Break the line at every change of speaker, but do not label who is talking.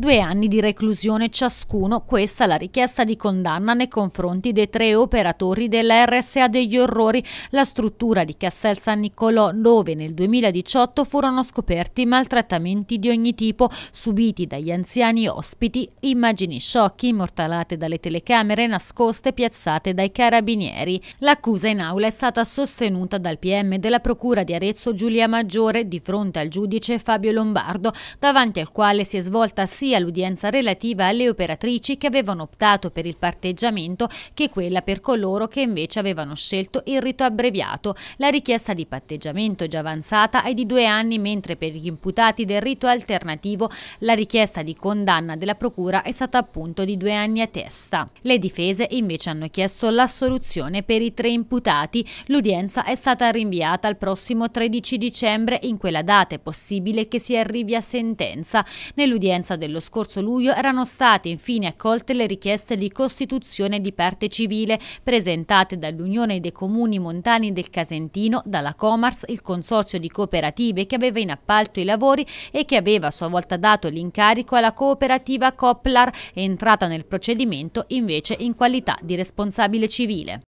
due anni di reclusione ciascuno, questa la richiesta di condanna nei confronti dei tre operatori della RSA degli Orrori, la struttura di Castel San Nicolò, dove nel 2018 furono scoperti maltrattamenti di ogni tipo subiti dagli anziani ospiti, immagini sciocchi immortalate dalle telecamere nascoste piazzate dai carabinieri. L'accusa in aula è stata sostenuta dal PM della Procura di Arezzo Giulia Maggiore di fronte al giudice Fabio Lombardo, davanti al quale si è svolta sia sia l'udienza relativa alle operatrici che avevano optato per il parteggiamento che quella per coloro che invece avevano scelto il rito abbreviato. La richiesta di patteggiamento già avanzata è di due anni, mentre per gli imputati del rito alternativo la richiesta di condanna della Procura è stata appunto di due anni a testa. Le difese invece hanno chiesto l'assoluzione per i tre imputati. L'udienza è stata rinviata al prossimo 13 dicembre. In quella data è possibile che si arrivi a sentenza. Nell'udienza del dello scorso luglio erano state infine accolte le richieste di costituzione di parte civile presentate dall'Unione dei Comuni Montani del Casentino, dalla Comars, il Consorzio di Cooperative che aveva in appalto i lavori e che aveva a sua volta dato l'incarico alla cooperativa Coplar, entrata nel procedimento invece in qualità di responsabile civile.